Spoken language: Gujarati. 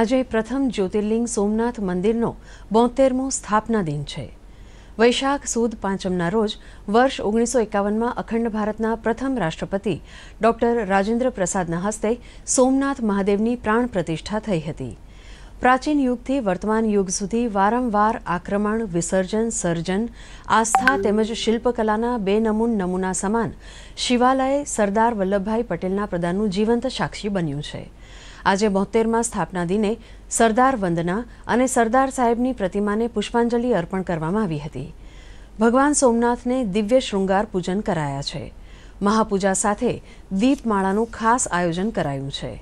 આજે પ્રથમ જ્યોતિર્લિંગ સોમનાથ મંદિરનો બોતેરમો સ્થાપના દિન છે વૈશાખ સુદ પાંચમના રોજ વર્ષ ઓગણીસો એકાવનમાં અખંડ ભારતના પ્રથમ રાષ્ટ્રપતિ ડોક્ટર રાજેન્દ્ર પ્રસાદના હસ્તે સોમનાથ મહાદેવની પ્રાણ પ્રતિષ્ઠા થઈ હતી પ્રાચીન યુગથી વર્તમાન યુગ સુધી વારંવાર આક્રમણ વિસર્જન સર્જન આસ્થા તેમજ શિલ્પકલાના બે નમૂન નમૂના સમાન શિવાલય સરદાર વલ્લભભાઈ પટેલના પ્રદાનનું જીવંત સાક્ષી બન્યું છે આજે બોતેરમાં સ્થાપના દિને સરદાર વંદના અને સરદાર સાહેબની પ્રતિમાને પુષ્પાંજલિ અર્પણ કરવામાં આવી હતી ભગવાન સોમનાથને દિવ્ય શૃંગાર પૂજન કરાયા છે મહાપૂજા સાથે દીપમાળાનું ખાસ આયોજન કરાયું છે